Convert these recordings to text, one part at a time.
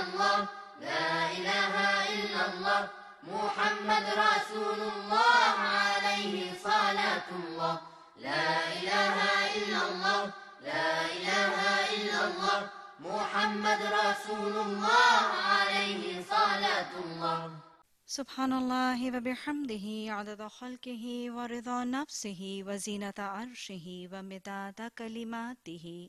الله لا إله إلا الله محمد رسول الله عليه صلاة الله لا إله إلا الله لا إله إلا الله محمد رسول الله عليه صلاة الله سبحان الله وبحمده عدد خلقه ورضا نفسه وزينة عرشه ومداد كلماته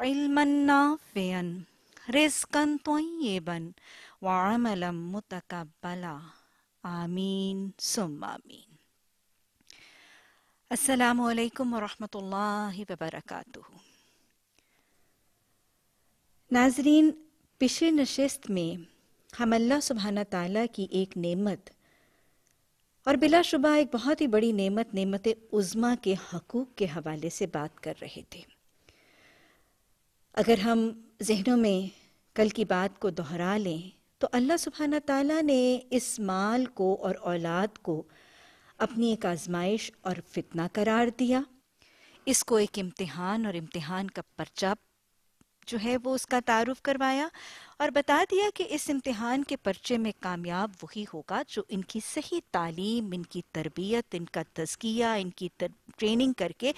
رزقا طيبا وعملا متقبلا آمين ثم آمين السلام عليكم ورحمة الله وبركاته नाजरीन पिछले नशस्त में हम अल्लाह सुबहाना ताला की एक नेमत और बिलाशुबा एक बहुत ही बड़ी नेमत नेमत उज़मा के हकूक़ के हवाले से बात कर रहे थे अगर हम जहनों में कल की बात को दोहरा लें तो अल्लाह सुबहाना ताला ने इस माल को और औलाद को अपनी एक आजमाइश और फितना करार दिया इसको एक इम्तिहान और इम्तिहान का पर्चा जो है वो उसका तारुफ करवाया और बता दिया कि इस इम्तिहान के पर्चे में कामयाब वही होगा जो इनकी सही तालीम इनकी तरबियत इनका तजकिया इनकी ट्रेनिंग करके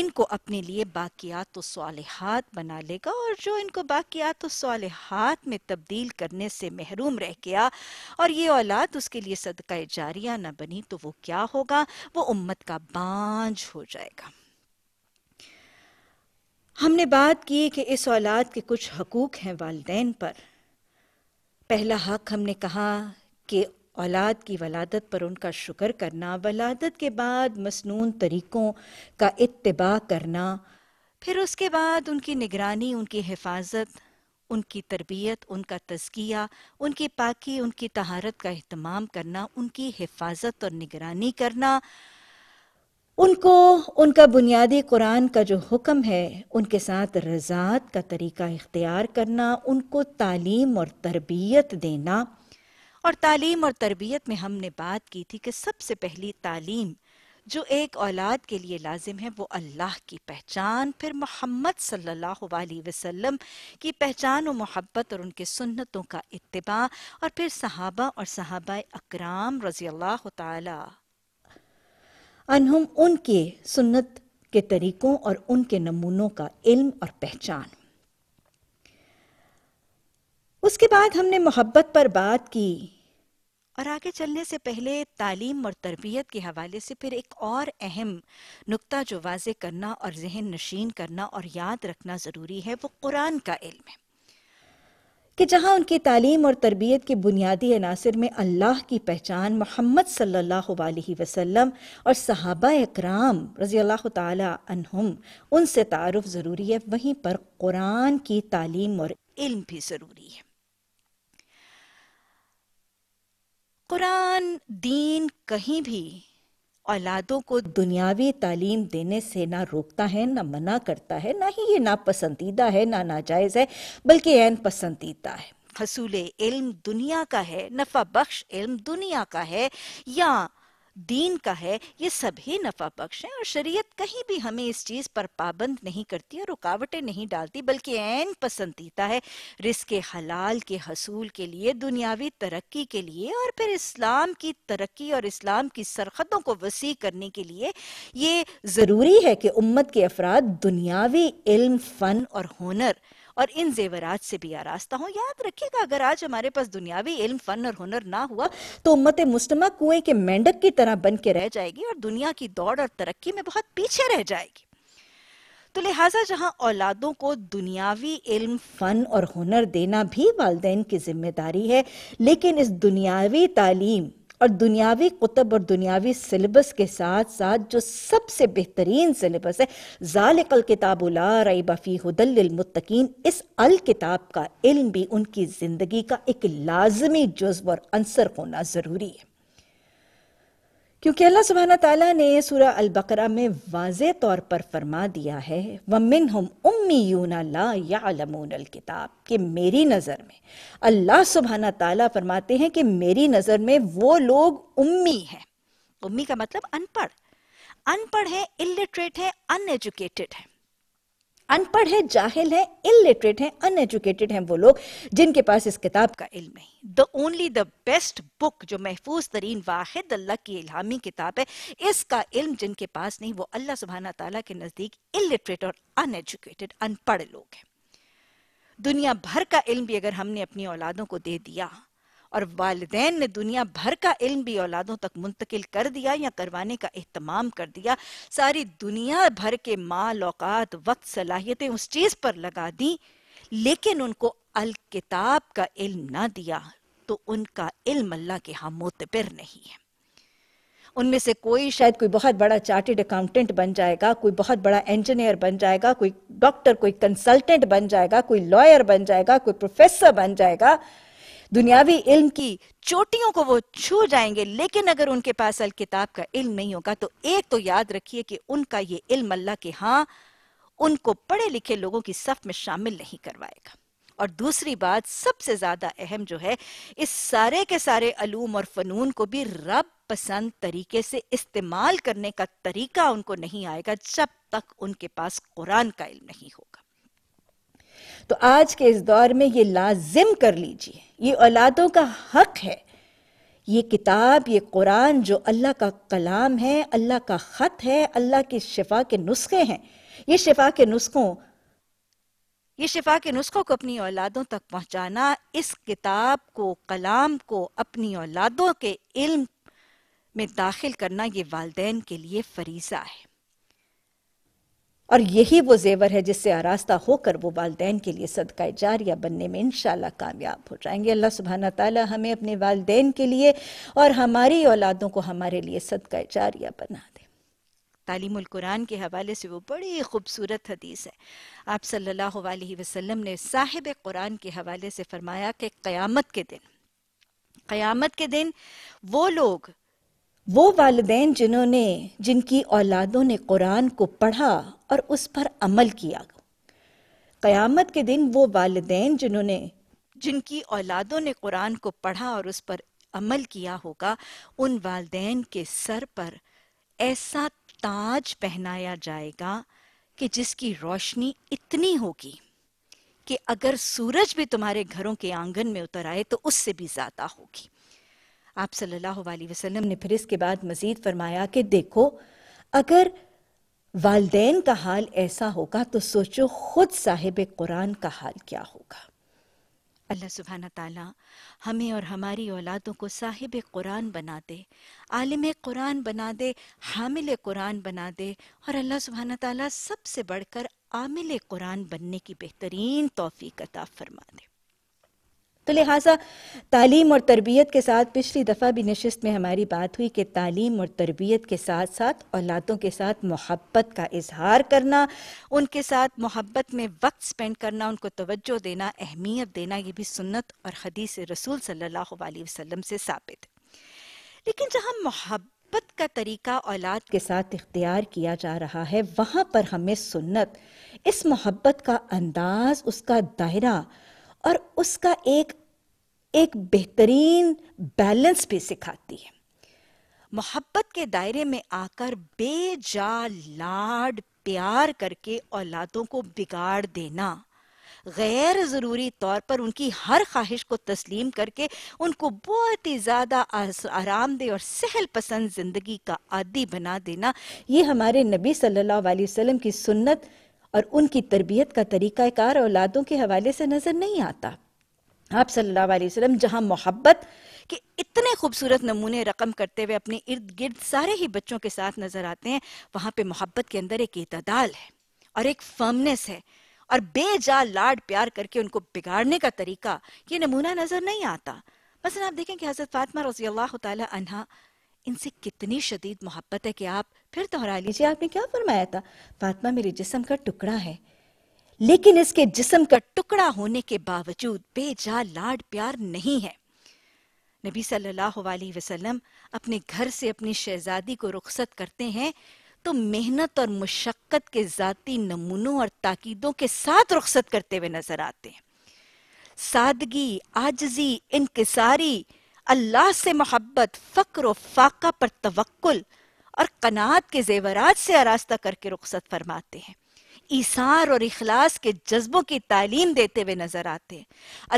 इनको अपने लिए बाकियात वालहत बना लेगा और जो इनको बाकियात वालहत में तब्दील करने से महरूम रह गया और ये औलाद उसके लिए सदका जारिया ना बनी तो वो क्या होगा वो उम्मत का बांझ हो जाएगा हमने बात की कि इस औलाद के कुछ हकूक़ हैं वालदेन पर पहला हक हमने कहा कि औलाद की वलादत पर उनका शुक्र करना वलादत के बाद मसनून तरीक़ों का इतबा करना फिर उसके बाद उनकी निगरानी उनकी हिफाजत उनकी तरबियत उनका तजकिया उनकी पाकि उनकी तहारत का अहतमाम करना उनकी हिफाजत और निगरानी करना उनको उनका बुनियादी कुरान का जो हुक्म है उनके साथ रजात का तरीका इख्तियार करना उनको तालीम और तरबियत देना और तालीम और तरबियत में हमने बात की थी कि सबसे पहली तालीम जो एक औलाद के लिए लाजिम है वो अल्लाह की पहचान फिर मोहम्मद सल्लल्लाहु अलैहि वसल्लम की पहचान और मोहब्बत और उनके सुन्नतों का इतबा और फिर सहाबा और सहाबा अकराम रज़ी अल्लाह ताला अन उनके सुन्नत के तरीकों और उनके नमूनों का इल्म और पहचान उसके बाद हमने मोहब्बत पर बात की और आगे चलने से पहले तालीम और तरबियत के हवाले से फिर एक और अहम नुक्ता जो वाज करना और जहन नशीन करना और याद रखना ज़रूरी है वो कुरान का इल्म है कि जहां उनकी तालीम और तरबियत के बुनियादी अनासर में अल्लाह की पहचान मोहम्मद सल्लल्लाहु और सहाबा इकराम रज़ी अल्लाह तुम उनसे तारफ़ ज़रूरी है वहीं पर कुरान की तालीम और इल्म भी ज़रूरी है कुरान दीन कहीं भी औलादों को दुनियावी तालीम देने से ना रोकता है ना मना करता है ना ही ये नापसंदीदा है ना नाजायज़ है बल्कि एन पसंदीदा है हसूल इल्म दुनिया का है नफा बख्श इल्म दुनिया का है या दीन का है ये सभी नफा बख्श हैं और शरीयत कहीं भी हमें इस चीज़ पर पाबंद नहीं करती और रुकावटें नहीं डालती बल्कि एन पसंदीदा है रिस्क हलाल के हसूल के लिए दुनियावी तरक्की के लिए और फिर इस्लाम की तरक्की और इस्लाम की सरहदों को वसी करने के लिए ये ज़रूरी है कि उम्मत के अफराद दुनियावी इल्म फ़न और हुनर और इन जेवरात से भी आरास्ता हूँ याद रखिएगा अगर आज हमारे पास दुनियावी इल्म फन और हुनर ना हुआ तो उम्मत मुस्तमा कुएं के मेंढक की तरह बन के रह जाएगी और दुनिया की दौड़ और तरक्की में बहुत पीछे रह जाएगी तो लिहाजा जहाँ औलादों को दुनियावी इल्म फ़न और हुनर देना भी वालदेन की जिम्मेदारी है लेकिन इस दुनियावी तालीम और दुनियावी कुतब और दुनियावी सिलेबस के साथ साथ जो सबसे बेहतरीन सिलेबस है ज़ालिकल किताब रई बफ़ी हदलमतकीन इस अल किताब का इल्म भी उनकी ज़िंदगी का एक लाजमी जज्व और अंसर होना ज़रूरी है क्योंकि अल्लाह सुबहाना तला ने सूरा अलबकरा में वाज तौर पर फरमा दिया है व मिन हम उम्मी यूना ला यामूनल किताब कि मेरी नज़र में अल्लाह सुबहाना तला फरमाते हैं कि मेरी नज़र में वो लोग उम्मी हैं उम्मी का मतलब अनपढ़ अनपढ़ है इलिटरेट है अनएजुकेटेड है अनपढ़ है जाहिल है इलिटरेट है अनएजुकेटेड हैं वो लोग जिनके पास इस किताब का इल्म नहीं the only the best book जो महफूज तरीन वाहिद अल्लाह की इलामी किताब है इसका इल्म जिनके पास नहीं वो अल्लाह सुबहाना तला के नज़दीक इलिटरेट और अनएजुकेटेड अनपढ़ लोग हैं दुनिया भर का इल्म भी अगर हमने अपनी औलादों को दे दिया और वालदे ने दुनिया भर का इल्म भी औलादों तक मुंतकिल कर दिया या करवाने का अहतमाम कर दिया सारी दुनिया भर के माल औकात वक्त सलाहियतें उस चीज़ पर लगा दी लेकिन उनको अल किताब का इल्म ना दिया तो उनका इल्म अल्लाह के यहाँ मोतबिर नहीं है उनमें से कोई शायद कोई बहुत बड़ा चार्टेड अकाउंटेंट बन जाएगा कोई बहुत बड़ा इंजीनियर बन जाएगा कोई डॉक्टर कोई कंसल्टेंट बन जाएगा कोई लॉयर बन जाएगा कोई प्रोफेसर बन जाएगा दुनियावी इल्म की चोटियों को वो छू जाएंगे लेकिन अगर उनके पास अल किताब का इल्म नहीं होगा तो एक तो याद रखिए कि उनका ये इल्म अल्लाह के हाँ उनको पढ़े लिखे लोगों की सफ में शामिल नहीं करवाएगा और दूसरी बात सबसे ज्यादा अहम जो है इस सारे के सारे अलूम और फनून को भी रब पसंद तरीके से इस्तेमाल करने का तरीका उनको नहीं आएगा जब तक उनके पास कुरान का इल्म नहीं होगा तो आज के इस दौर में ये लाजिम कर लीजिए ये औलादों का हक है ये किताब ये कुरान जो अल्लाह का कलाम है अल्लाह का ख़त है अल्लाह की शिफा के नुस्खे हैं ये शिफा के नुस्खों ये शिफा के नुस्खों को अपनी औलादों तक पहुंचाना इस किताब को कलाम को अपनी औलादों के इल्म में दाखिल करना ये वालदेन के लिए फरीज़ा है और यही वो जेवर है जिससे आरास्ता होकर वो वालदेन के लिए सदका जारिया बनने में इन कामयाब हो जाएंगे अल्लाह सुबहाना ताली हमें अपने वालदेन के लिए और हमारी औलादों को हमारे लिए सदका जारिया बना दे तालीम कुरान के हवाले से वो बड़ी खूबसूरत हदीस है आप सल्लल्लाहु अलैहि वसल्लम ने साहिब कुरान के हवाले से फरमाया कि क़यामत के दिन क़यामत के दिन वो लोग वो वाले जिन्होंने जिनकी औलादों ने कुरान को पढ़ा और उस पर अमल किया क़यामत के दिन वो वाले जिन्होंने जिनकी औलादों ने कुरान को पढ़ा और उस पर अमल किया होगा उन वालदेन के सर पर ऐसा ताज पहनाया जाएगा कि जिसकी रोशनी इतनी होगी कि अगर सूरज भी तुम्हारे घरों के आंगन में उतर आए तो उससे भी ज्यादा होगी आप सल्लल्लाहु अलैहि वसल्लम ने फिर इसके बाद मज़ीद फरमाया कि देखो अगर वालदेन का हाल ऐसा होगा तो सोचो खुद साहिब कुरान का हाल क्या होगा अल्लाह सुबहाना ताला हमें और हमारी औलादों को साहिब कुरान बना दे आलिम कुरान बना दे हामिल कुरान बना दे और अल्लाह सुबहाना ताला सबसे बढ़कर आमिल कुरान बनने की बेहतरीन तोफ़ी अता फरमा दे तो लिहाजा तालीम और तरबियत के साथ पिछली दफ़ा भी नशस्त में हमारी बात हुई कि तालीम और तरबियत के साथ साथ औलादों के साथ मोहब्बत का इजहार करना उनके साथ मोहब्बत में वक्त स्पेंड करना उनको तवज्जो देना अहमियत देना ये भी सुन्नत और हदीस रसूल सल्ला अलैहि से साबित लेकिन जहाँ मोहब्बत मोहब्बत का तरीका औलाद के साथ इख्तियार किया जा रहा है वहाँ पर हमें सुन्नत इस मोहब्बत का अंदाज उसका दायरा और उसका एक एक बेहतरीन बैलेंस भी सिखाती है मोहब्बत के दायरे में आकर बेजा लाड प्यार करके औलादों को बिगाड़ देना गैर ज़रूरी तौर पर उनकी हर ख्वाहिश को तस्लीम करके उनको बहुत ही ज़्यादा आरामदेह और सहल पसंद ज़िंदगी का आदि बना देना ये हमारे नबी सल्लल्लाहु अलैहि वसल्लम की सुन्नत और उनकी तरबियत का तरीका कार औलादों के हवाले से नज़र नहीं आता आप सल्लल्लाहु अलैहि वसल्लम जहां मोहब्बत के इतने खूबसूरत नमूने रकम करते हुए अपने इर्द गिर्द सारे ही बच्चों के साथ नज़र आते हैं वहां पे मोहब्बत के अंदर एक इतदाल है और एक फर्मनेस है और बेजा लाड प्यार करके उनको बिगाड़ने का तरीका ये नमूना नज़र नहीं आता मसलन आप देखें कि हज़रत फातमा रजी अल्लाह तला इनसे कितनी शदीद मोहब्बत है कि आप फिर दोहरा लीजिए आपने क्या फरमाया था फातिमा मेरे जिसम का टुकड़ा है लेकिन इसके जिसम का टुकड़ा होने के बावजूद बेजा लाड प्यार नहीं है नबी सल्लल्लाहु अलैहि वसल्लम अपने घर से अपनी शहजादी को रुखसत करते हैं तो मेहनत और मुशक्क़त के ज़ाती नमूनों और ताकीदों के साथ रुखसत करते हुए नजर आते हैं सादगी आजजी इनकसारी अल्लाह से मोहब्बत फ़क्र फाका पर तवक्ल और कनात के जेवरात से आरास्ता करके रुखसत फरमाते हैं ईसार और इखलास के जज्बों की तालीम देते हुए नजर आते हैं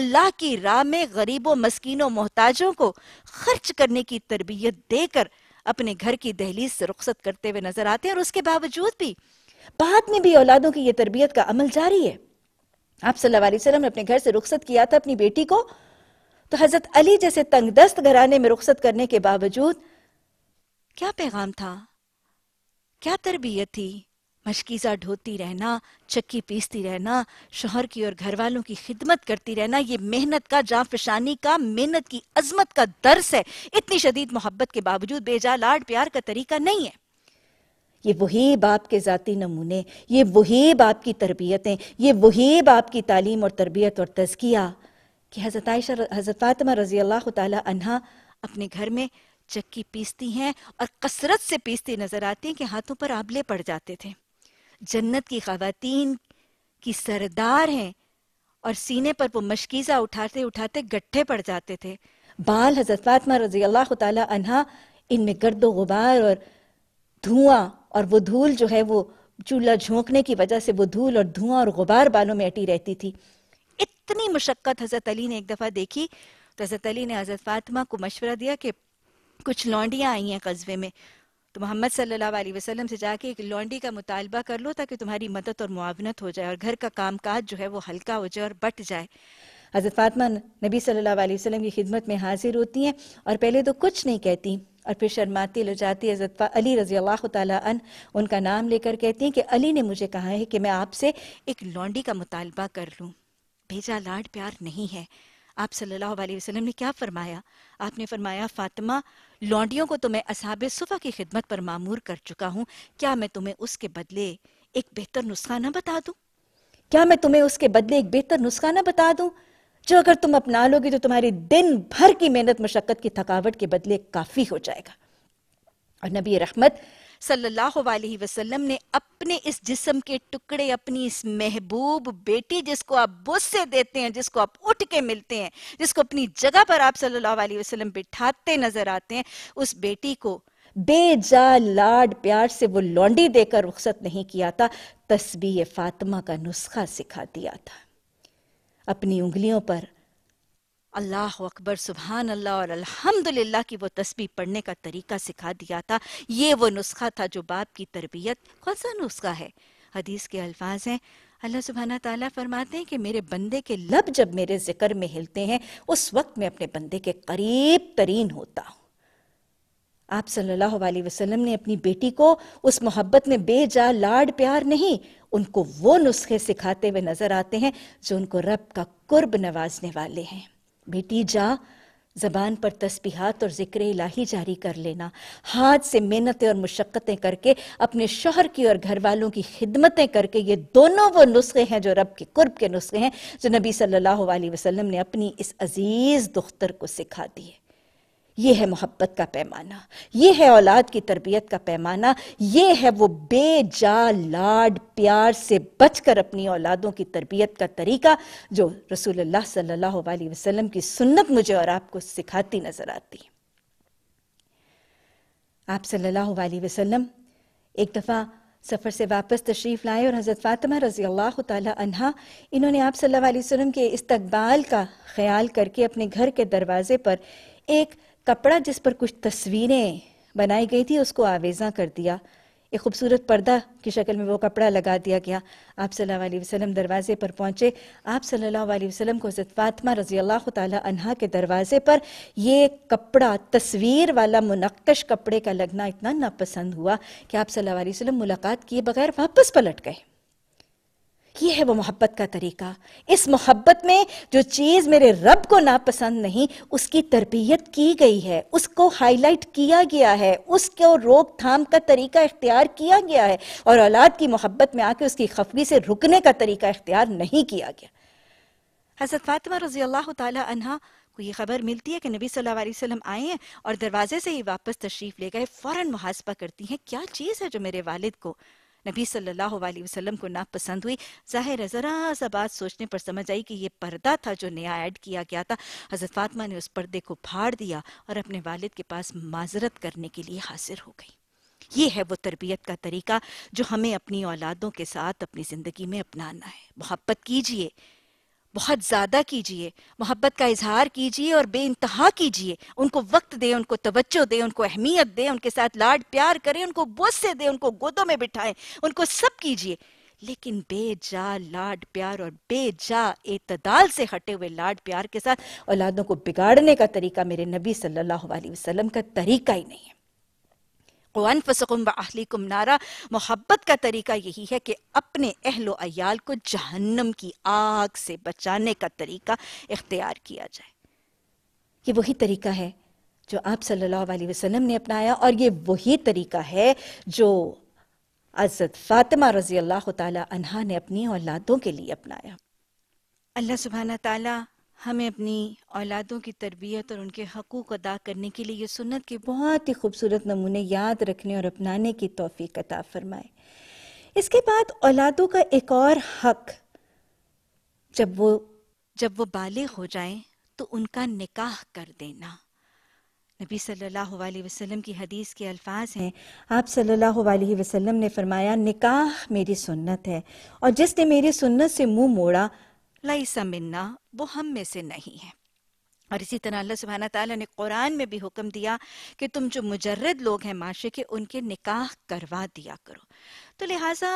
अल्लाह की राह में गरीबों मस्किनों मोहताजों को खर्च करने की तरबियत देकर अपने घर की दहलीज से रुख्सत करते हुए नजर आते हैं और उसके बावजूद भी बाद में भी औलादों की यह तरबियत का अमल जारी है आप सल्लल्लाहु अलैहि वसल्लम ने अपने घर से रुखसत किया था अपनी बेटी को तो हजरत अली जैसे तंगदस्त घराने में रुखसत करने के बावजूद क्या पैगाम था क्या तरबियत थी मशकीज़ा ढोती रहना चक्की पीसती रहना शोहर की और घर वालों की खिदमत करती रहना ये मेहनत का जाफशानी का मेहनत की अजमत का दर्स है इतनी शदीद मोहब्बत के बावजूद बेजा लाड प्यार का तरीका नहीं है ये वही बाप के ज़ाती नमूने ये वही बाप की तरबियतें ये वही बाप की तालीम और तरबियत और तजकिया कि हज़रत आयशा हज़रत फातिमा रज़ी अल्लाह तहा अपने घर में चक्की पीसती हैं और कसरत से पीसती नज़र आती हैं कि हाथों पर आबले पड़ जाते थे जन्नत की खातन की सरदार हैं और सीने पर वो मशकीज़ा उठाते उठाते गट्ठे पड़ जाते थे बाल हज़रत फातमा रजी अल्लाह तहा इनमें गर्द गुबार और धुआं और वो धूल जो है वो चूल्हा झोंकने की वजह से वो धूल और धुआं और गुबार बालों में अटी रहती थी इतनी मशक्क़त हज़रत अली ने एक दफ़ा देखी तो हज़रत अली ने हज़रत फातिमा को मशवरा दिया कि कुछ लौंडियां आई हैं कस्बे में तो मोहम्मद सल्लल्लाहु अलैहि वसल्लम से जाके एक लॉन्डी का मुतालबा कर लो ताकि तुम्हारी मदद और मुआवनत हो जाए और घर का काम काज जो है वो हल्का हो जाए और बट जाए हज़रत फातिमा नबी सल्लल्लाहु अलैहि वसल्लम की खिदमत में हाजिर होती हैं और पहले तो कुछ नहीं कहती और फिर शर्माती जाती हज़रत अली रज़ी अल्लाह अन उनका नाम लेकर कहती हैं कि अली ने मुझे कहा है कि मैं आपसे एक लॉन्डी का मुतालबा कर लूँ भेजा लाड प्यार नहीं है आप सल्लल्लाहु अलैहि वसल्लम ने क्या फरमाया आपने फरमाया फातिमा लौंडियों को तो मैं असाब सुबह की खिदमत पर मामूर कर चुका हूँ क्या मैं तुम्हें उसके बदले एक बेहतर नुस्खा ना बता दूँ क्या मैं तुम्हें उसके बदले एक बेहतर नुस्खा ना बता दूँ जो अगर तुम अपना लोगे तो तुम्हारी दिन भर की मेहनत मशक्क़त की थकावट के बदले काफ़ी हो जाएगा और नबी रहमत सल्लल्लाहु अलैहि वसल्लम ने अपने इस जिस्म के टुकड़े अपनी इस महबूब बेटी जिसको आप बुस्से देते हैं जिसको आप उठ के मिलते हैं जिसको अपनी जगह पर आप सल्लल्लाहु अलैहि वसल्लम बिठाते नजर आते हैं उस बेटी को बेजा लाड प्यार से वो लौंडी देकर रुख्सत नहीं किया था तस्बी फातिमा का नुस्खा सिखा दिया था अपनी उंगलियों पर अल्लाह अकबर सुबहान अल्लाह और अल्हम्दुलिल्लाह की वो तस्बीह पढ़ने का तरीका सिखा दिया था ये वो नुस्खा था जो बाप की तरबियत कौन सा नुस्खा है हदीस के अल्फाज हैं अल्लाह सुबहाना ताला फरमाते हैं कि मेरे बंदे के लब जब मेरे जिक्र में हिलते हैं उस वक्त मैं अपने बंदे के करीब तरीन होता हूँ आप सल्लल्लाहु अलैहि वसल्लम ने अपनी बेटी को उस मोहब्बत में बेजा लाड प्यार नहीं उनको वो नुस्खे सिखाते हुए नजर आते हैं जो उनको रब का कुर्ब नवाजने वाले हैं बेटी जा ज़बान पर तस्बीहात और ज़िक्र इलाही जारी कर लेना हाथ से मेहनतें और मशक्क़तें करके अपने शोहर की और घर वालों की खिदमतें करके ये दोनों वो नुस्खे हैं जो रब के कुर्ब के नुस्खे हैं जो नबी सल्लल्लाहु अलैहि वसल्लम ने अपनी इस अज़ीज़ दुख्तर को सिखा दिए ये है मोहब्बत का पैमाना ये है औलाद की तरबियत का पैमाना ये है वो बेजा लाड प्यार से बचकर अपनी औलादों की तरबियत का तरीका जो रसूलुल्लाह सल्लल्लाहु अलैहि वसल्लम की सुन्नत मुझे और आपको सिखाती नजर आती है आप सल्लल्लाहु अलैहि वसल्लम एक दफ़ा सफ़र से वापस तशरीफ़ लाए और हज़रत फ़ातिमा रज़ी अल्लाह तहा इन्होंने आप सल्लल्लाहु अलैहि वसल्लम के इस्तकबाल का ख्याल करके अपने घर के दरवाज़े पर एक कपड़ा जिस पर कुछ तस्वीरें बनाई गई थी उसको आवेजा कर दिया एक खूबसूरत पर्दा की शक्ल में वो कपड़ा लगा दिया गया आप सल्लल्लाहु अलैहि वसल्लम दरवाजे पर पहुंचे आप सल्लल्लाहु अलैहि वसल्लम को हज़रत फातमा रजी अल्लाह तहा के दरवाजे पर ये कपड़ा तस्वीर वाला मुनक्कश कपड़े का लगना इतना नापसंद हुआ कि आप सल्लल्लाहु अलैहि वसल्लम मुलाकात किए बगैर वापस पलट गए ये है वो मोहब्बत का तरीका इस मोहब्बत में जो चीज़ मेरे रब को नापसंद नहीं उसकी तरबियत की गई है उसको हाईलाइट किया गया है उसको रोकथाम का तरीका इख्तियार किया गया है और औलाद की मोहब्बत में आके उसकी खफगी से रुकने का तरीका इख्तियार नहीं किया गया हजरत फातिमा रजी अल्लाह तहा को ये खबर मिलती है कि नबी सल्लल्लाहु अलैहि वसल्लम आए हैं और दरवाजे से ही वापस तशरीफ़ ले गए फ़ौरन मुहासबा करती हैं क्या चीज़ है जो मेरे वालिद को नबी सल्लल्लाहु अलैहि वसल्लम को नापसंद हुई जाहिर है ज़रा सा बात सोचने पर समझ आई कि ये पर्दा था जो नया ऐड किया गया था हज़रत फातमा ने उस पर्दे को फाड़ दिया और अपने वालिद के पास माजरत करने के लिए हाजिर हो गई ये है वो तरबियत का तरीका जो हमें अपनी औलादों के साथ अपनी ज़िंदगी में अपनाना है मोहब्बत कीजिए बहुत ज़्यादा कीजिए मोहब्बत का इजहार कीजिए और बे इंतहा कीजिए उनको वक्त दें उनको तवज्जो दें उनको अहमियत दें उनके साथ लाड प्यार करें उनको बोसे दें उनको गोदों में बिठाएं उनको सब कीजिए लेकिन बेजा लाड प्यार और बेजा एतदाल से हटे हुए लाड प्यार के साथ औलादों को बिगाड़ने का तरीका मेरे नबी सल्लल्लाहु अलैहि वसल्लम का तरीका ही नहीं है अहलीकुम नारा मोहब्बत का तरीका यही है कि अपने अहलो अयाल को जहन्नम की आग से बचाने का तरीका इख्तियार किया जाए ये वही तरीका है जो आप सल्लल्लाहु अलैहि वसल्लम ने अपनाया और ये वही तरीका है जो अजत फ़ातिमा रज़ी अल्लाह तह ने अपनी औलादों के लिए अपनाया अल्लाह सुबहाना ताला हमें अपनी औलादों की तरबियत और उनके हकूक़ अदा करने के लिए ये सुन्नत के बहुत ही खूबसूरत नमूने याद रखने और अपनाने की तोफ़ी कता फरमाए इसके बाद औलादों का एक और हक जब वो जब वो बाले हो जाएं तो उनका निकाह कर देना नबी सल्लल्लाहु अलैहि वसल्लम की हदीस के अल्फाज हैं आप सल्लल्लाहु अलैहि वसल्लम ने फरमाया निकाह मेरी सुन्नत है और जिसने मेरी सुन्नत से मुंह मोड़ा लई समिन्ना वो हम में से नहीं है और इसी तरह अल्लाह सुबहाना तला ने कुरान में भी हुक्म दिया कि तुम जो मुजर्रद लोग हैं माशे के उनके निकाह करवा दिया करो तो लिहाजा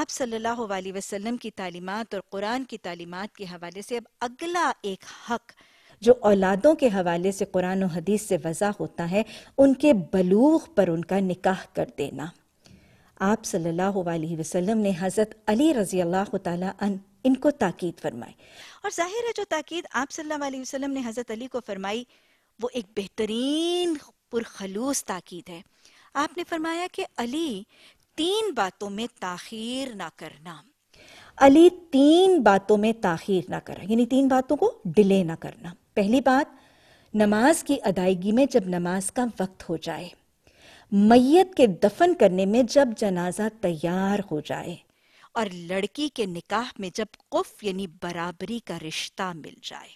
आप सल्लल्लाहु अलैहि वसल्लम की तालीमात और कुरान की तालीमात के हवाले से अब अगला एक हक जो औलादों के हवाले से कुरान और हदीस से वजह होता है उनके बलूग पर उनका निकाह कर देना आप सल्लल्लाहु अलैहि वसल्लम ने हज़रत अली रज़ी अल्लाह तन इनको ताकीद फरमाए और जाहिर है जो ताकीद आप सल्लल्लाहु अलैहि वसल्लम ने हज़रत अली को फरमाई वो एक बेहतरीन पुरखलूस ताकीद है आपने फरमाया कि अली तीन बातों में ताखीर ना करना अली तीन बातों में ताखीर ना करना यानी तीन बातों को डिले ना करना पहली बात नमाज की अदायगी में जब नमाज का वक्त हो जाए मैयत के दफन करने में जब जनाजा तैयार हो जाए और लड़की के निकाह में जब कुफ यानी बराबरी का रिश्ता मिल जाए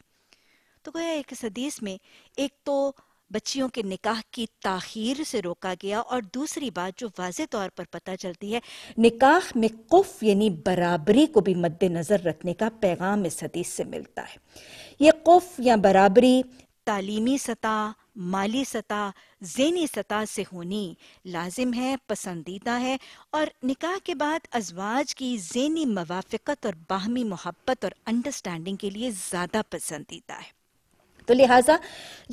तो गोया एक इस हदीस में एक तो बच्चियों के निकाह की ताखीर से रोका गया और दूसरी बात जो वाज तौर पर पता चलती है निकाह में कुफ यानी बराबरी को भी मद्देनज़र रखने का पैगाम इस हदीस से मिलता है ये कुफ या बराबरी तालीमी सतह माली सतह जेनी सतह से होनी लाजिम है पसंदीदा है और निकाह के बाद अजवाज की जेनी मवाफिकत और बाहमी मोहब्बत और अंडरस्टैंडिंग के लिए ज़्यादा पसंदीदा है तो लिहाजा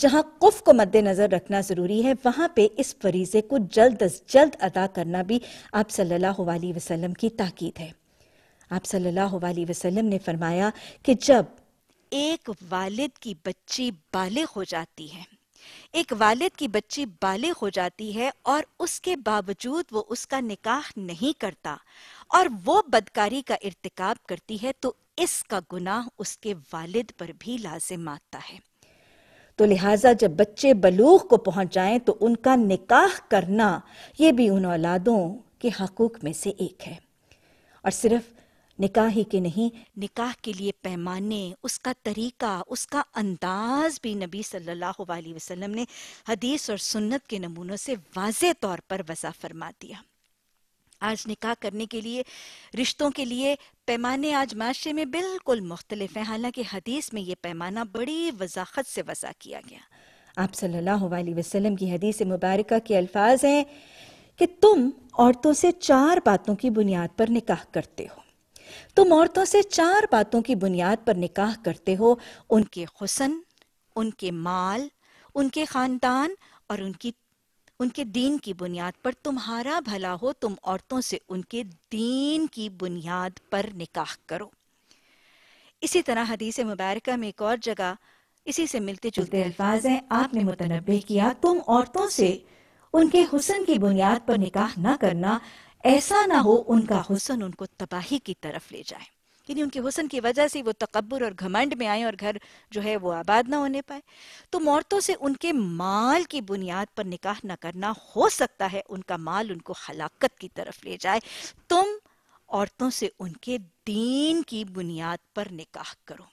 जहाँ कुफ को मद्देनज़र रखना ज़रूरी है वहां पे इस फरीज़े को जल्द अज जल्द अदा करना भी आप सल्लल्लाहु अलैहि वसल्लम की ताकीद है आप सल्लल्लाहु अलैहि वसल्लम ने फरमाया कि जब एक वालिद की बच्ची बालिग हो जाती है एक वालिद की बच्ची बालिग हो जाती है और उसके बावजूद वो उसका निकाह नहीं करता और वो बदकारी का इरतकाब करती है तो इसका गुनाह उसके वालिद पर भी लाजिम आता है तो लिहाजा जब बच्चे बलूक को पहुंच जाएं तो उनका निकाह करना ये भी उन औलादों के हकूक में से एक है और सिर्फ निकाह ही के नहीं निकाह के लिए पैमाने उसका तरीका उसका अंदाज भी नबी सल्लल्लाहु अलैहि वसल्लम ने हदीस और सुन्नत के नमूनों से वाज तौर पर वज़ा फरमा दिया आज निकाह करने के लिए रिश्तों के लिए पैमाने आज माशरे में बिल्कुल मुख्तलिफ हैं हालांकि हदीस में ये पैमाना बड़ी वजाहत से वज़ा किया गया आप सल्लल्लाहु अलैहि वसल्लम की हदीस मुबारक के अल्फाज हैं कि तुम औरतों से चार बातों की बुनियाद पर निकाह करते हो तुम औरतों से चार बातों की बुनियाद पर निकाह करते हो उनके हुसन उनके माल उनके खानदान और उनकी उनके दीन की बुनियाद पर तुम्हारा भला हो तुम औरतों से उनके दीन की बुनियाद पर निकाह करो इसी तरह हदीस मुबारक में एक और जगह इसी से मिलते जुलते अल्फाज हैं आपने मुतनबे किया तुम औरतों से उनके हुसन की बुनियाद पर निकाह ना करना ऐसा ना हो उनका हुसन उनको तबाही की तरफ ले जाए यानी उनके हुसन की वजह से वो तकबर और घमंड में आए और घर जो है वो आबाद ना होने पाए तो औरतों से उनके माल की बुनियाद पर निकाह ना करना हो सकता है उनका माल उनको हलाकत की तरफ ले जाए तुम औरतों से उनके दीन की बुनियाद पर निकाह करो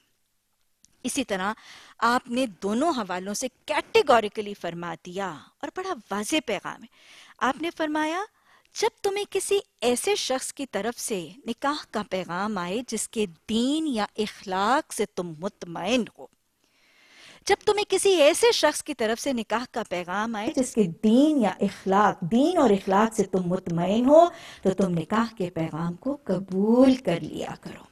इसी तरह आपने दोनों हवालों से कैटेगोरिकली फरमा दिया और बड़ा वाज पैगाम है आपने फरमाया जब तुम्हें किसी ऐसे शख्स की तरफ से निकाह का पैगाम आए जिसके दीन या इखलाक से तुम मुतमिन हो जब तुम्हें किसी ऐसे शख्स की तरफ से निकाह का पैगाम आए जिसके दीन या इखलाक दीन और इखलाक से तुम मुतमिन हो तो तुम निकाह के पैगाम को कबूल कर लिया करो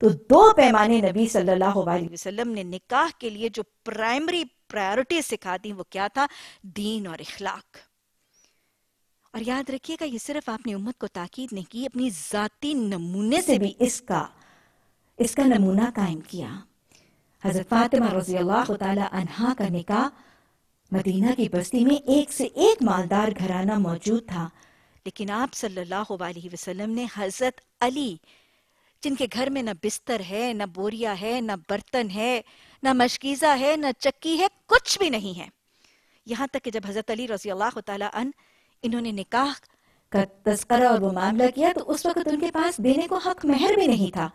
तो दो पैमाने नबी सल्लल्लाहु अलैहि वसल्लम ने निकाह के लिए जो प्राइमरी प्रायोरिटी सिखा दी वो क्या था दीन और इखलाक और याद रखिएगा ये सिर्फ आपने उम्मत को ताकीद नहीं की अपनी जाती नमूने से भी इसका इसका नमूना कायम किया हजरत फातिमा रजी अल्लाह तहा का निकाह मदीना की बस्ती में एक से एक मालदार घराना मौजूद था लेकिन आप सल्लल्लाहु अलैहि वसल्लम ने हजरत अली जिनके घर में न बिस्तर है न बोरिया है न बर्तन है न मशकीज़ा है न चक्की है कुछ भी नहीं है यहाँ तक कि जब हजरत अली रजी अल्लाह तन इन्होंने निकाह का तस्करा और वो मामला किया तो उस वक्त उनके पास देने को हक महर भी नहीं था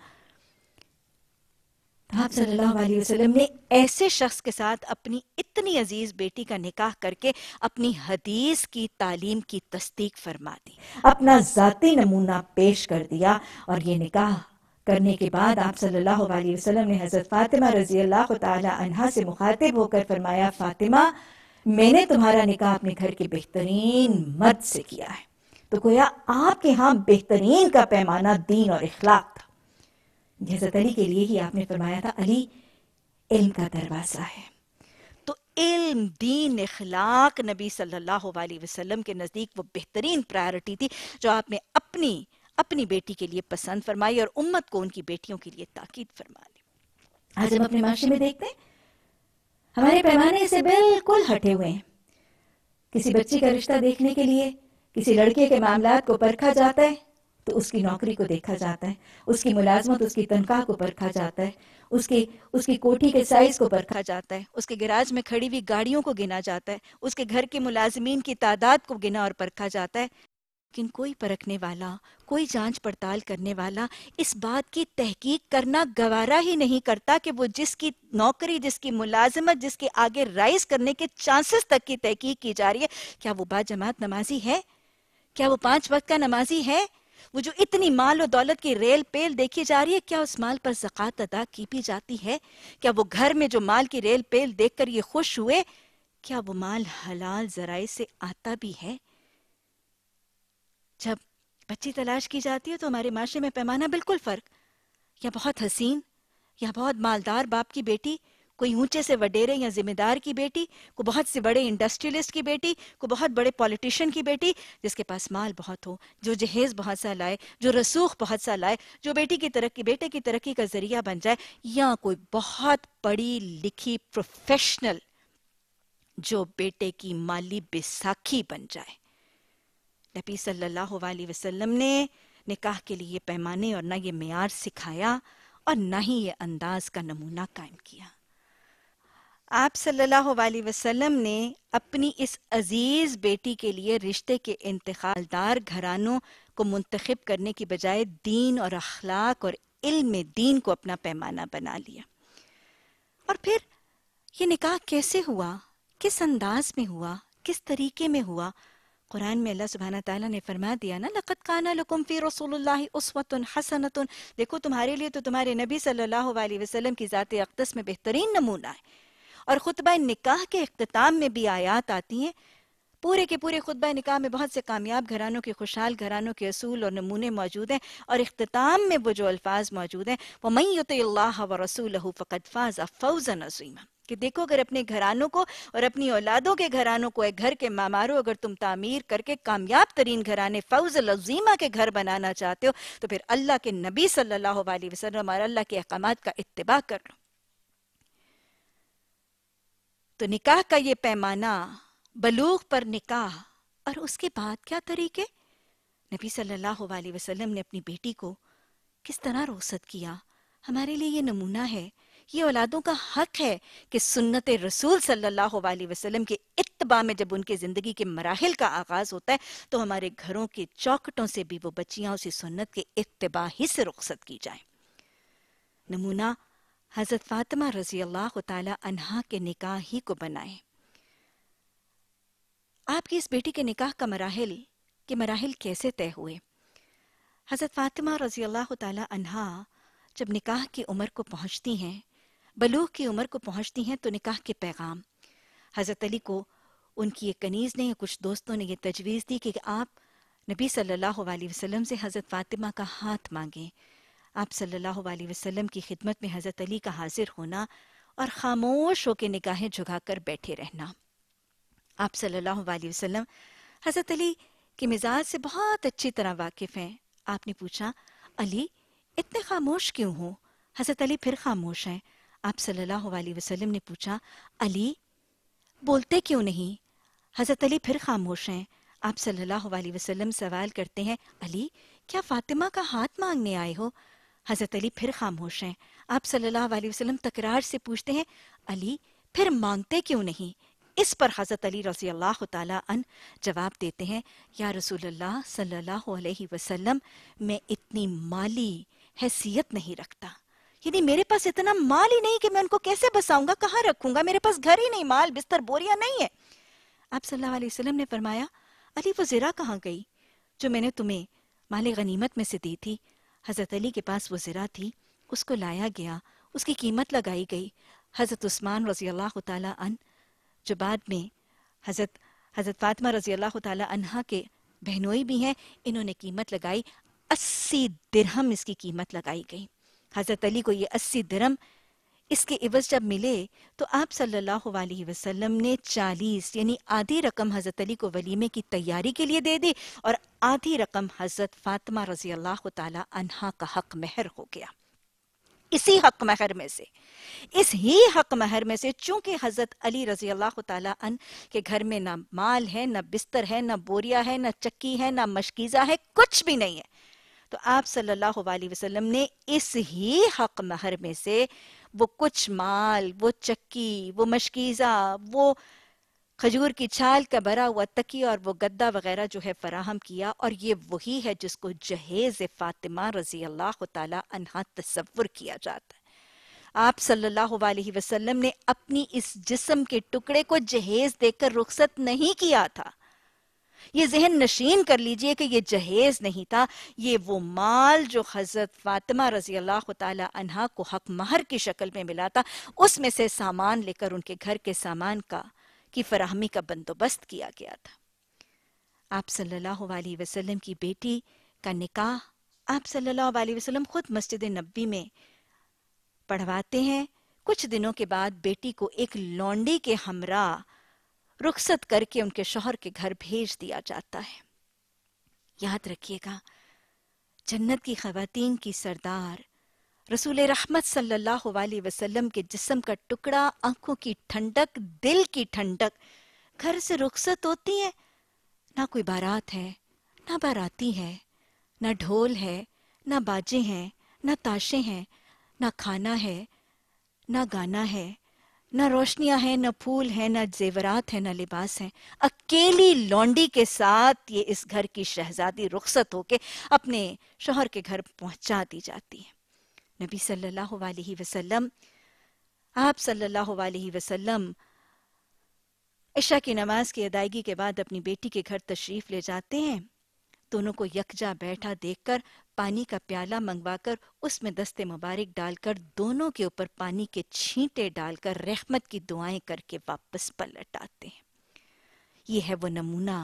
तो आप सल्लल्लाहु अलैहि वसल्लम ने ऐसे शख्स के साथ अपनी इतनी अजीज बेटी का निकाह करके अपनी हदीस की तालीम की तस्दीक फरमा दी अपना जाती नमूना पेश कर दिया और ये निकाह करने के बाद आप सल्लल्लाहु अलैहि वसल्लम ने हज़रत फातिमा रजी अल्लाह तआला से मुखातिब होकर फरमाया फातिमा मैंने तुम्हारा निकाह अपने घर के बेहतरीन मर्द से किया है तो गोया आपके यहाँ बेहतरीन का पैमाना दीन और इखलाक था जैसा अली के लिए ही आपने फरमाया था अली इल्म का दरवाज़ा है तो इल्म दीन इखलाक नबी सल्लल्लाहु अलैहि वसल्लम के नज़दीक वो बेहतरीन प्रायोरिटी थी जो आपने अपनी अपनी बेटी के लिए पसंद फरमाई और उम्मत को उनकी बेटियों के लिए ताकीद फरमा ली आज हम अपने माशरे में देखते हैं हमारे पैमाने से बिल्कुल हटे हुए हैं किसी बच्चे का रिश्ता देखने के लिए किसी लड़के के मामला को परखा जाता है तो उसकी नौकरी को देखा जाता है उसकी मुलाजमत उसकी तनख्वाह को परखा जाता है उसकी उसकी कोठी के साइज को परखा जाता है उसके गिराज में खड़ी हुई गाड़ियों को गिना जाता है उसके घर के मुलाजमीन की तादाद को गिना और परखा जाता है लेकिन कोई परखने वाला कोई जांच पड़ताल करने वाला इस बात की तहकीक करना गवारा ही नहीं करता कि वो जिसकी नौकरी जिसकी मुलाजमत जिसके आगे राइज करने के चांसेस तक की तहकीक की जा रही है क्या वो बाजमात जमात नमाजी है क्या वो पांच वक्त का नमाजी है वो जो इतनी माल और दौलत की रेल पेल देखी जा रही है क्या उस माल पर जक़ात अदा की भी जाती है क्या वो घर में जो माल की रेल पेल देखकर ये खुश हुए क्या वो माल हलाल जराए से आता भी है जब बच्ची तलाश की जाती है तो हमारे माशरे में पैमाना बिल्कुल फ़र्क या बहुत हसीन या बहुत मालदार बाप की बेटी कोई ऊंचे से वडेरे या जिम्मेदार की बेटी को बहुत से बड़े इंडस्ट्रियलिस्ट की बेटी को बहुत बड़े पॉलिटिशियन की बेटी जिसके पास माल बहुत हो जो जहेज बहुत सा लाए जो रसूख बहुत सा लाए जो बेटी की तरक्की बेटे की तरक्की का जरिया बन जाए या कोई बहुत पढ़ी लिखी प्रोफेशनल जो बेटे की माली बेसाखी बन जाए नबी सल्लल्लाहु अलैहि वसल्लम ने निकाह के लिए ये पैमाने और ना ये मैार सिखाया और ना ही ये अंदाज का नमूना कायम किया आप सल्लल्लाहु अलैहि वसल्लम ने अपनी इस अजीज बेटी के लिए रिश्ते के इंतकालदार घरानों को मुंतखब करने की बजाय दीन और अखलाक और इल्म दीन को अपना पैमाना बना लिया और फिर ये निकाह कैसे हुआ किस अंदाज में हुआ किस तरीके में हुआ कुरान में अल्लाह सुबहाना ताला ने फरमा दिया ना लक़त काना लकुम फ़ी रसूलुल्लाह उसवतुन हसनतुन देखो तुम्हारे लिए तो तुम्हारे नबी सल्लल्लाहु अलैहि वसल्लम की ज़ात अक़दस में बेहतरीन नमूना है और खुतबा निकाह के अख्ताम में भी आयात आती हैं पूरे के पूरे खुतबा निकाह में बहुत से कामयाब घरानों के खुशहाल घरानों के असूल और नमूने मौजूद हैं और अख्ताम में वो जो अल्फाज मौजूद हैं वो मैं युत व रसूल फ़कत फ़ाज़ा फ़ौज़न अजीमा कि देखो अगर अपने घरानों को और अपनी औलादों के घरानों को एक घर के मामारो अगर तुम तामीर करके कामयाब तरीन घराने फौज लजीमा के घर बनाना चाहते हो तो फिर अल्लाह के नबी सल्लल्लाहु अलैहि वसल्लम और अल्लाह के अहकाम का इत्तबा कर लो तो निकाह का ये पैमाना बलूग पर निकाह और उसके बाद क्या तरीके नबी सल्लल्लाहु अलैहि वसल्लम ने अपनी बेटी को किस तरह रोसत किया हमारे लिए ये नमूना है ये औलादों का हक है कि सुन्नत रसूल सल्लल्लाहु अलैहि वसल्लम के इतबा में जब उनके ज़िंदगी के मराहल का आगाज़ होता है तो हमारे घरों के चौकटों से भी वो बच्चियां उसी सुन्नत के इतबा ही से रुखसत की जाए नमूना हज़रत फातिमा रजी अल्लाह तहा के निकाह ही को बनाए आपकी इस बेटी के निकाह का मराहल के मराहल कैसे तय हुए हज़रत फातिमा रजी अल्लाह तहा जब निकाह की उम्र को पहुंचती हैं बलूह की उम्र को पहुंचती हैं तो निकाह के पैगाम हज़रत अली को उनकी एक कनीज़ ने या कुछ दोस्तों ने यह तजवीज़ दी कि आप नबी सल्लल्लाहु अलैहि वसल्लम से हज़रत फ़ातिमा का हाथ मांगे आप सल्लल्लाहु अलैहि वसल्लम की खिदमत में हज़रत अली का हाजिर होना और खामोश होकर निगाहें कर बैठे रहना आप सल्लल्लाहु अलैहि वसल्लम हज़रत अली के मिजाज से बहुत अच्छी तरह वाकिफ़ हैं आपने पूछा अली इतने खामोश क्यों हो हज़रत अली फिर खामोश हैं आप सल्लल्लाहु अलैहि वसल्लम ने पूछा अली बोलते क्यों नहीं हज़रत अली फिर खामोश हैं आप सल्लल्लाहु अलैहि वसल्लम सवाल करते हैं अली क्या फातिमा का हाथ मांगने आए हो हज़रत अली फिर खामोश हैं आप सल्लल्लाहु अलैहि वसल्लम तकरार से पूछते हैं अली फिर मांगते क्यों नहीं इस पर हज़रत अली रजी अल्लाह तन जवाब देते हैं या रसूलुल्लाह सल्लल्लाहु अलैहि वसल्लम मैं इतनी माली हैसियत नहीं रखता यदि मेरे पास इतना माल ही नहीं कि मैं उनको कैसे बसाऊंगा कहाँ रखूंगा मेरे पास घर ही नहीं माल बिस्तर बोरिया नहीं है आप सल्लल्लाहु अलैहि वसल्लम ने फरमाया अली वो ज़रा कहाँ गई जो मैंने तुम्हें माल गनीमत में से दी थी हज़रत अली के पास वो ज़रा थी उसको लाया गया उसकी कीमत लगाई गई हज़रत उस्मान रज़ी अल्लाह तन जो बाद में हज़रत हज़रत फातिमा रज़ी अल्लाह अनहा के बहनोई भी हैं इन्होंने कीमत लगाई अस्सी दिरहम इसकी कीमत लगाई गई हज़रत अली को ये अस्सी दरम इसके इवज जब मिले तो आप सल्लल्लाहु अलैहि वसल्लम ने चालीस यानी आधी रकम हज़रत अली को वलीमे की तैयारी के लिए दे दी और आधी रकम हज़रत फातिमा रजी अल्लाह तहा का हक महर हो गया इसी हक महर में से इस ही हक महर में से चूंकि हजरत अली रजी अल्लाह तन के घर में ना माल है ना बिस्तर है ना बोरिया है ना चक्की है ना मशकीजा है कुछ भी नहीं है तो आप सल्लल्लाहु अलैहि वसल्लम ने इस ही हक महर में से वो कुछ माल वो चक्की वो मशकीज़ा वो खजूर की छाल का भरा हुआ तकी और वो गद्दा वगैरह जो है फराहम किया और ये वही है जिसको जहेज फातिमा रजी अल्लाह तहा तस्वुर किया जाता है आप सल्लल्लाहु अलैहि वसल्लम ने अपनी इस जिस्म के टुकड़े को जहेज देकर रुखसत नहीं किया था ये जहन नशीन कर लीजिए कि ये जहेज नहीं था ये वो माल जो हज़रत फातिमा रजी अल्लाह तहा को हक महर की शक्ल में मिला था उसमें से सामान लेकर उनके घर के सामान का की फराहमी का बंदोबस्त किया गया था आप सल्लल्लाहु अलैहि वसल्लम की बेटी का निकाह आप सल्लल्लाहु अलैहि वसल्लम खुद मस्जिद नबी में पढ़वाते हैं कुछ दिनों के बाद बेटी को एक लौंडी के हमरा रुखसत करके उनके शोहर के घर भेज दिया जाता है याद रखिएगा जन्नत की खातन की सरदार रसूल रहमत सल्लल्लाहु अलैहि वसल्लम के जिस्म का टुकड़ा आंखों की ठंडक दिल की ठंडक घर से रुखसत होती है ना कोई बारात है ना बाराती है ना ढोल है ना बाजे हैं ना ताशे हैं ना खाना है ना गाना है न रोशनियां हैं न फूल हैं न जेवरात हैं न लिबास हैं अकेली लौंडी के साथ ये इस घर की शहजादी रुखसत होके अपने शोहर के घर पहुंचा दी जाती है नबी सल्लल्लाहु अलैहि वसल्लम आप सल्लल्लाहु अलैहि वसल्लम इशा की नमाज की अदायगी के बाद अपनी बेटी के घर तशरीफ ले जाते हैं दोनों को यकजा बैठा देखकर पानी का प्याला मंगवाकर उसमें दस्ते मुबारक डालकर दोनों के ऊपर पानी के छींटे डालकर रहमत की दुआएं करके वापस पलट आते हैं ये है वो नमूना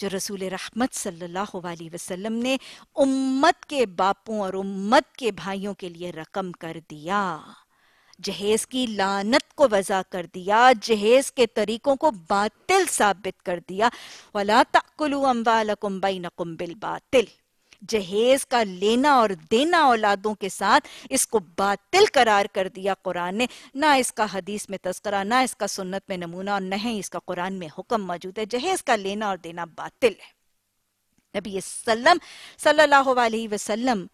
जो रसूल रहमत सल्लल्लाहु अलैहि वसल्लम ने उम्मत के बापों और उम्मत के भाइयों के लिए रकम कर दिया जहेज की लानत को वजह कर दिया जहेज के तरीकों को बातिल साबित कर दिया वला तकुलू अम्बाल कुम्बई नकुम बिल बातिल जहेज का लेना और देना औलादों के साथ इसको बातिल करार कर दिया कुरान ने ना इसका हदीस में तस्करा ना इसका सुन्नत में नमूना और न ही इसका कुरान में हुक्म मौजूद है जहेज का लेना और देना बातिल है नबी सल्लम सल्लल्लाहु अलैहि वसल्लम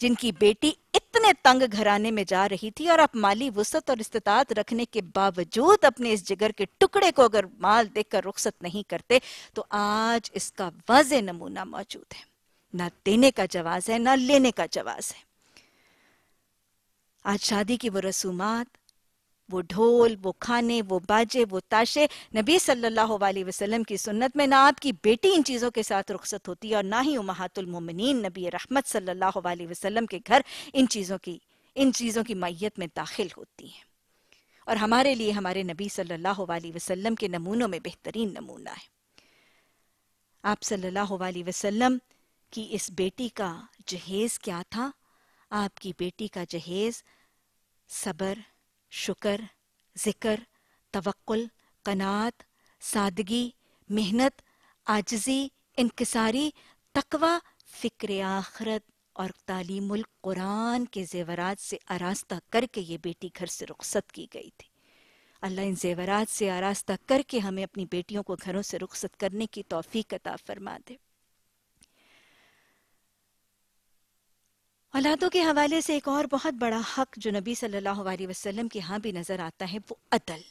जिनकी बेटी इतने तंग घराने में जा रही थी और आप माली वसत और इस्तात रखने के बावजूद अपने इस जिगर के टुकड़े को अगर माल देखकर रुख्सत नहीं करते तो आज इसका वाज नमूना मौजूद है ना देने का जवाज है ना लेने का जवाज है आज शादी की वो रसूमात वो ढोल वो खाने वो बाजे वो ताशे नबी सल्लल्लाहु अलैहि वसल्लम की सुन्नत में ना आपकी बेटी इन चीज़ों के साथ रुखसत होती है और ना ही उमहातुलमोमिन नबी रहमत सल्लल्लाहु अलैहि वसल्लम के घर इन चीज़ों की इन चीज़ों की मैत में दाखिल होती हैं और हमारे लिए हमारे नबी सल्लल्लाहु अलैहि वसल्लम के नमूनों में बेहतरीन नमूना है आप सल्लल्लाहु अलैहि वसल्लम की इस बेटी का जहेज क्या था आपकी बेटी का जहेज सब्र शुक्र ज़िक्र तवक्ल कनात सादगी मेहनत आजजी इनकसारी तकवा फ़िक्र आखरत और तालीमुल कुरान के जेवरात से आरास्ता करके ये बेटी घर से रुखसत की गई थी अल्लाह इन जेवरात से आरास्ता करके हमें अपनी बेटियों को घरों से रुखसत करने की तोफ़ी कता फरमा दे औलादों के हवाले से एक और बहुत बड़ा हक जो नबी सल्लल्लाहु अलैहि वसल्लम के यहाँ भी नज़र आता है वो अदल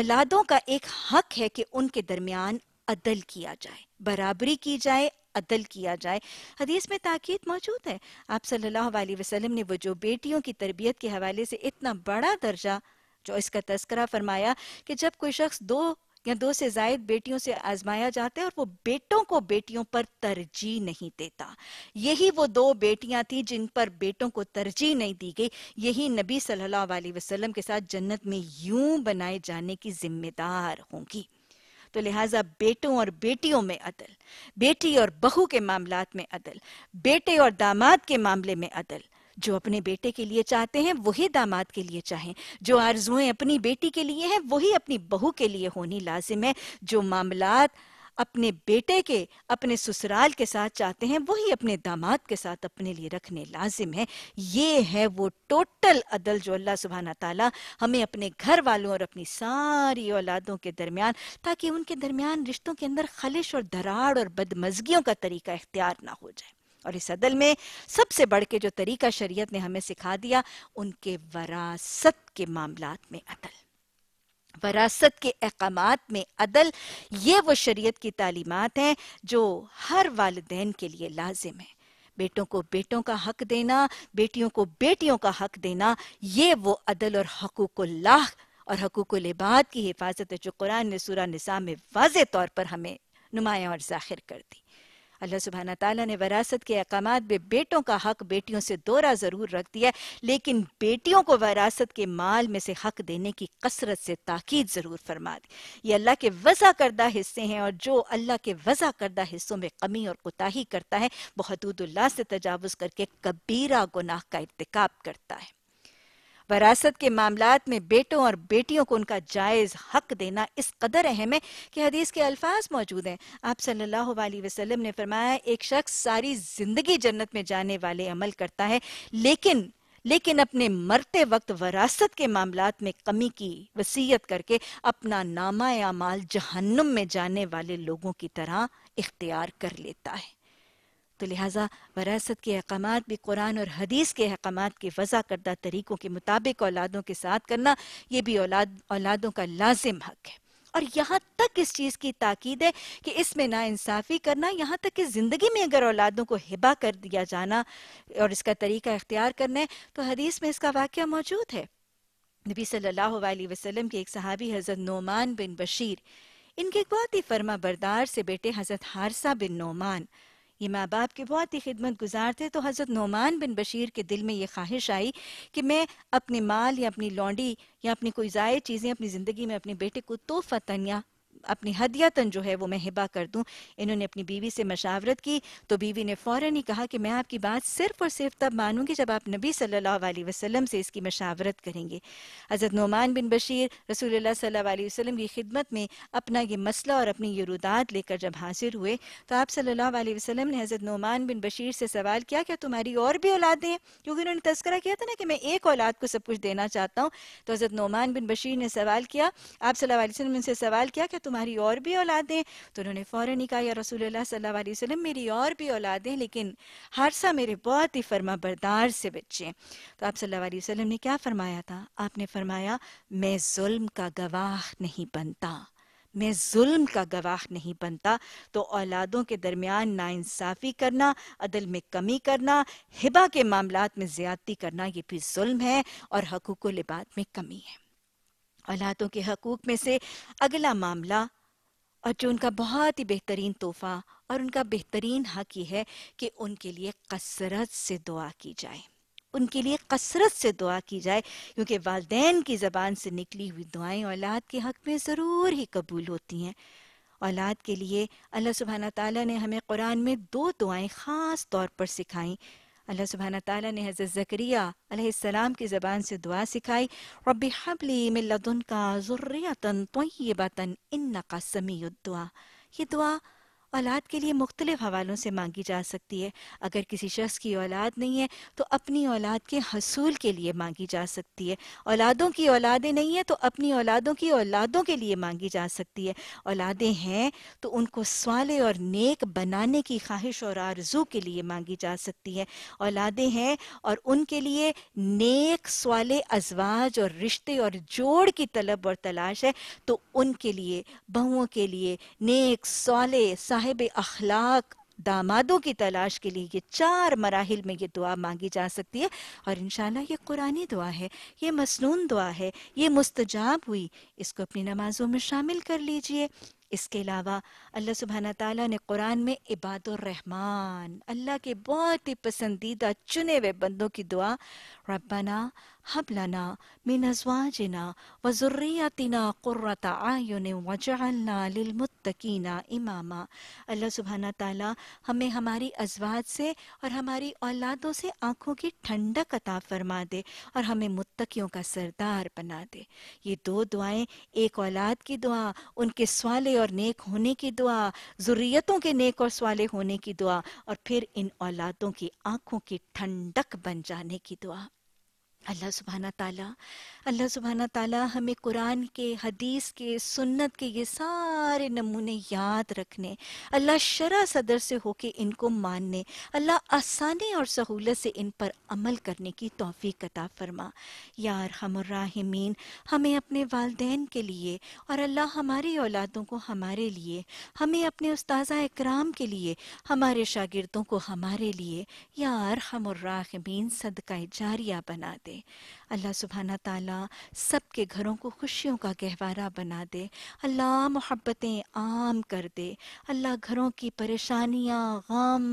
औलादों का एक हक है कि उनके दरमियान अदल किया जाए बराबरी की जाए अदल किया जाए हदीस में ताकीद मौजूद है आप सल्लल्लाहु अलैहि वसल्लम ने वो जो बेटियों की तरबियत के हवाले से इतना बड़ा दर्जा जो इसका तस्करा फरमाया कि जब कोई शख्स दो या दो से जायद बेटियों से आजमाया जाता है और वो बेटों को बेटियों पर तरजीह नहीं देता यही वो दो बेटियां थी जिन पर बेटों को तरजीह नहीं दी गई यही नबी सल्लल्लाहु अलैहि वसल्लम के साथ जन्नत में यूं बनाए जाने की जिम्मेदार होंगी तो लिहाजा बेटों और बेटियों में अदल बेटी और बहू के मामला में अदल बेटे और दामाद के मामले में अदल जो अपने बेटे के लिए चाहते हैं वही दामाद के लिए चाहें जो आरजुएं अपनी बेटी के लिए हैं वही अपनी बहू के लिए होनी लाजिम है जो मामला अपने बेटे के अपने ससुराल के साथ चाहते हैं वही अपने दामाद के साथ अपने लिए रखने लाजिम है ये है वो टोटल अदल जो अल्लाह सुबहाना ताला हमें अपने घर वालों और अपनी सारी औलादों के दरमियान ताकि उनके दरमियान रिश्तों के अंदर खलिश और दराड़ और बदमजगियों का तरीका इख्तियार ना हो जाए और इस अदल में सबसे बढ़ के जो तरीका शरीयत ने हमें सिखा दिया उनके वरासत के मामलात में अदल वरासत के अहकाम में अदल ये वो शरीयत की तालीमत हैं जो हर वालदेन के लिए लाजिम है बेटों को बेटों का हक देना बेटियों को बेटियों का हक देना ये वो अदल और हकूकुल्लाह और हकूक लिबाद की हिफाजत है जो कुरान ने सूरा निसा में वाज तौर पर हमें नुमाया और जाहिर कर दी अल्लाह सुबहाना तला ने वरासत के अहकाम में बेटों का हक बेटियों से दोरा ज़रूर रख दिया लेकिन बेटियों को वरासत के माल में से हक देने की कसरत से ताकीद ज़रूर फरमा दी ये अल्लाह के वज़ा करदा हिस्से हैं और जो अल्लाह के वज़ा करदा हिस्सों में कमी और कोताही करता है वह हदूदुल्ला से तजावज़ करके कबीरा गुनाह का इरतकब करता है वरासत के मामला में बेटों और बेटियों को उनका जायज़ हक देना इस कदर अहम है कि हदीस के अल्फाज मौजूद हैं आप सल्लल्लाहु अलैहि वसल्लम ने फरमाया एक शख्स सारी ज़िंदगी जन्नत में जाने वाले अमल करता है लेकिन लेकिन अपने मरते वक्त वरासत के मामला में कमी की वसीयत करके अपना नामा या माल जहन्नुम में जाने वाले लोगों की तरह इख्तियार कर लेता है तो लिहाजा वरासत के अहकाम भी कुरान और हदीस के अहकाम के वज़ा करदा तरीक़ों के मुताबिक औलादों के साथ करना ये भी औलाद औलादों का लाजिम हक है और यहाँ तक इस चीज़ की ताकीद है कि इसमें ना इंसाफ़ी करना यहाँ तक कि ज़िंदगी में अगर औलादों को हिबा कर दिया जाना और इसका तरीका इख्तियार करना है तो हदीस में इसका वाक्य मौजूद है नबी सल्लल्लाहु अलैहि वसल्लम के एक सहाबी हज़रत नोमान बिन बशीर इनके एक बहुत ही फर्मा बरदार से बेटे हज़रत हारसा बिन नोमान ये माँ बाप के बहुत ही खिदमत गुजार थे तो हज़रत नोमान बिन बशीर के दिल में ये ख्वाहिश आई कि मैं अपने माल या अपनी लौंडी या अपनी कोई जायद चीज़ें अपनी ज़िंदगी में अपने बेटे को तोहफ़ा तनिया अपनी हदियातन जो है वो मैं हिबा कर दूं इन्होंने अपनी बीवी से मशावरत की तो बीवी ने फ़ौरन ही कहा कि मैं आपकी बात सिर्फ और सिर्फ तब मानूंगी जब आप नबी सल्लल्लाहु अलैहि वसल्लम से इसकी मशावरत करेंगे हज़रत नुमान बिन बशीर रसूल सल्लल्लाहु अलैहि वसल्लम की खिदमत में अपना ये मसला और अपनी ये लेकर जब हाजिर हुए तो आप सल्लल्लाहु अलैहि वसल्लम ने हज़रत नुमान बिन बशीर से सवाल किया क्या तुम्हारी और भी औलादें हैं क्योंकि उन्होंने तस्करा किया था ना कि मैं एक औलाद को सब कुछ देना चाहता हूँ तो हज़रत नुमान बिन बशीर ने सवाल किया आप सल्लल्लाहु अलैहि वसल्लम ने सवाल किया क्या तुम्हारी और भी औलादें तो उन्होंने फ़ौरन ही कहा या रसूल सल्ला मेरी और भी औलादें लेकिन हरसा मेरे बहुत ही फर्मा बरदार से बच्चे तो आप सल्ला वसलम ने क्या फरमाया था आपने फरमाया मैं जुल्म का गवाह नहीं बनता मैं जुल्म का गवाह नहीं बनता तो औलादों के दरमियान नाइंसाफ़ी करना अदल में कमी करना हिबा के मामला में ज़्यादती करना ये भी जुल्म है और हकूक़ लिबात में कमी है औलादों के हकूक में से अगला मामला और जो उनका बहुत ही बेहतरीन तोहफा और उनका बेहतरीन हक ये है कि उनके लिए कसरत से दुआ की जाए उनके लिए कसरत से दुआ की जाए क्योंकि वालदेन की ज़बान से निकली हुई दुआएं औलाद के हक में ज़रूर ही कबूल होती हैं औलाद के लिए अल्लाह सुबहाना ताला ने हमें कुरान में दो दुआएं ख़ास तौर पर सिखाई अल्लाह सुबहाना ताली ने हज़रत ज़करिया अलैहिस्सलाम की ज़बान से दुआ सिखाई रब हबली मिल्लदुन का ज़ुर्रियतन तय्यबतन इन्नका दुआ ये दुआ औलाद के लिए मुख्तलिफ हवालों से मांगी जा सकती है अगर किसी शख्स की औलाद नहीं है तो अपनी औलाद के हसूल के लिए मांगी जा सकती है औलादों की औलादें नहीं है तो अपनी औलादों की औलादों के लिए मांगी जा सकती है औलादें हैं तो उनको सवाले और नेक बनाने की ख्वाहिश और आरजू के लिए मांगी जा सकती है औलादें हैं और उनके लिए नेक सवाल अजवाज और रिश्ते और जोड़ की तलब और तलाश है तो उनके लिए बहुओं के लिए नेक सवाल साहिब अखलाक दामादों की तलाश के लिए ये चार मराहल में ये दुआ मांगी जा सकती है और इन ये कुरानी दुआ है ये मसनून दुआ है ये मुस्तजाब हुई इसको अपनी नमाजों में शामिल कर लीजिए इसके अलावा अल्लाह सुबहाना तला ने कुरान में इबादुररहमान अल्लाह के बहुत ही पसंदीदा चुने हुए बंदों की दुआ रबाना हबलाना मिनजवा अजवाजना व ज़ुर्रियतिना आयुन वजअलना इमामा अल्लाह सुबहाना तला हमें हमारी अजवाज से और हमारी औलादों से आँखों की ठंडक अता फरमा दे और हमें मुत्तकियों का सरदार बना दे ये दो दुआएँ एक औलाद की दुआ उनके सवाले और नेक होने की दुआ दुआ ज़ुर्रियतों के नेक और सवाले होने की दुआ और फिर इन औलादों की आंखों की ठंडक बन जाने की दुआ अल्लाह सुबहाना ताला अल्लाह सुबहाना ताला हमें कुरान के हदीस के सुन्नत के ये सारे नमूने याद रखने अल्लाह शरा सदर से होके इनको मानने अल्लाह आसानी और सहूलत से इन पर अमल करने की तोफ़ी कता फरमा यार हमराहमीन हमें अपने वालदेन के लिए और अल्लाह हमारी औलादों को हमारे लिए हमें अपने उस्ताजा इकराम के लिए हमारे शागिर्दों को हमारे लिए यार हमराहमीन सदका जारिया बना दे दे अल्लाह सुबहाना ताला सब के घरों को खुशियों का गहवारा बना दे अल्लाह मोहब्बतें आम कर दे अल्लाह घरों की परेशानियाँ गम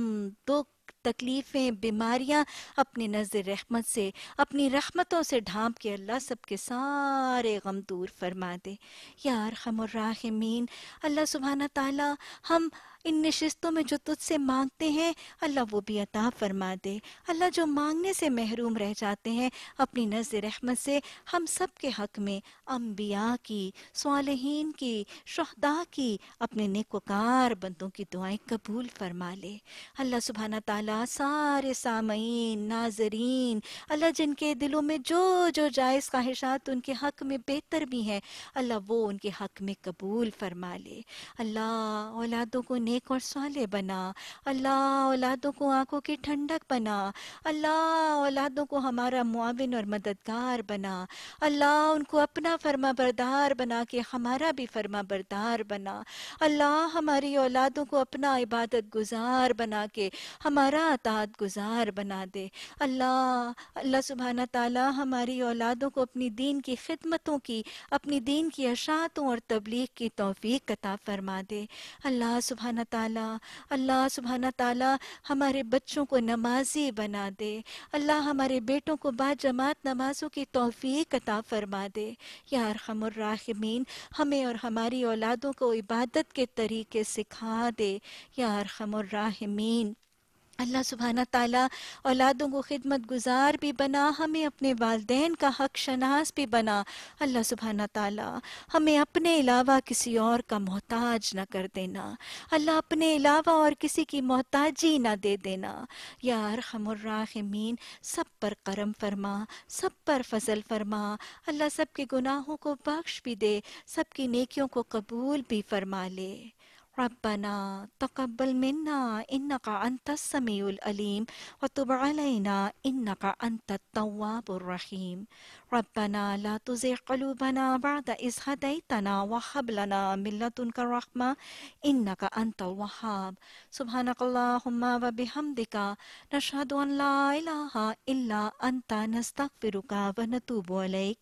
दुख तकलीफ़ें बीमारियाँ अपनी नज़र रहमत से अपनी रहमतों से ढांप के अल्लाह सबके सारे गम दूर फरमा दे यार हम और राहमीन अल्लाह सुबहाना तला हम इन नशस्तों में जो तुझसे मांगते हैं अल्लाह वो भी अता फरमा दे अल्लाह जो मांगने से महरूम रह जाते हैं अपनी नज़र रहमत से हम सब के हक में अम्बिया की सालहन की शहदा की अपने नेकोकार बंदों की दुआएं कबूल फरमा ले अल्लाह सुबहाना ताला सारे सामीन नाजरीन अल्लाह जिनके दिलों में जो जो जायज़ ख्वाहिशात उनके हक में बेहतर भी हैं अल्लाह वो उनके हक में कबूल फरमा ले अल्लाह औलादों को ने नेक और साले बना अल्लाह औलादों को आंखों की ठंडक बना अल्लाह औलादों को हमारा मुआविन और मददगार बना अल्लाह उनको अपना फर्मा बरदार बना के हमारा भी फर्मा बरदार बना अल्लाह हमारी औलादों को अपना इबादत गुजार बना के हमारा अतात गुजार बना दे अल्लाह अल्लाह सुबहाना ताला हमारी औलादों को अपनी दीन की खिदमतों की अपनी दीन की अशातों और तबलीग की तोफीक कता फरमा दे अल्लाह सुबहाना ताला अल्लाह सुबहाना ताला हमारे बच्चों को नमाजी बना दे अल्लाह हमारे बेटों को जमात नमाजों की तोफ़ी कता फ़रमा दे यार हमराहमीन हमें और हमारी औलादों को इबादत के तरीके सिखा दे यार हमराहमीन अल्लाह सुबहाना ताली औलादों को खिदमत गुजार भी बना हमें अपने वालदेन का हक शनास भी बना अल्लाह सुबहाना ताला हमें अपने अलावा किसी और का मोहताज न कर देना अल्लाह अपने अलावा और किसी की मोहताजी ना दे देना यार हमर्राहमीन सब पर करम फरमा सब पर फजल फरमा अल्लाह सब के गुनाहों को बख्श भी दे सबकी नेकियों को कबूल भी फरमा ले ربنا تقبل منا إنك أنت السميع الأليم وتب علينا إنك أنت التواب الرحيم ربنا لا تزغ قلوبنا بعد إذ هديتنا وهب لنا من لدنك رحمة إنك أنت الوهاب سبحانك اللهم وبحمدك نشهد أن لا إله إلا أنت نستغفرك ونتوب إليك